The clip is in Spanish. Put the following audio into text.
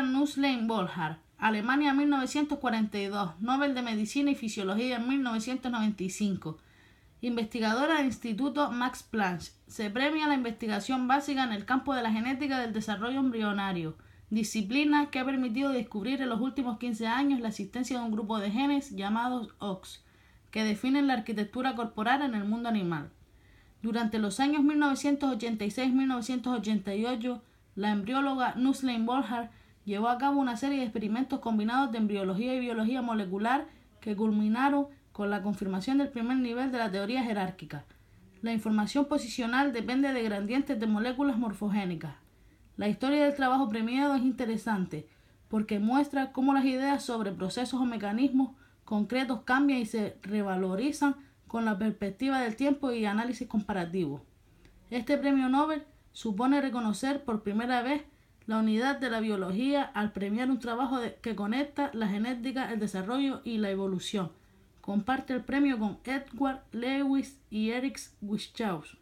Nusslein bolhard Alemania 1942, Nobel de Medicina y Fisiología en 1995. Investigadora del Instituto Max Planck, se premia la investigación básica en el campo de la genética del desarrollo embrionario, disciplina que ha permitido descubrir en los últimos 15 años la existencia de un grupo de genes llamados OX, que definen la arquitectura corporal en el mundo animal. Durante los años 1986-1988, la embrióloga Nusslein bolhard Llevó a cabo una serie de experimentos combinados de embriología y biología molecular que culminaron con la confirmación del primer nivel de la teoría jerárquica. La información posicional depende de gradientes de moléculas morfogénicas. La historia del trabajo premiado es interesante porque muestra cómo las ideas sobre procesos o mecanismos concretos cambian y se revalorizan con la perspectiva del tiempo y análisis comparativo. Este premio Nobel supone reconocer por primera vez la unidad de la biología al premiar un trabajo que conecta la genética, el desarrollo y la evolución. Comparte el premio con Edward Lewis y Eric Wischaus.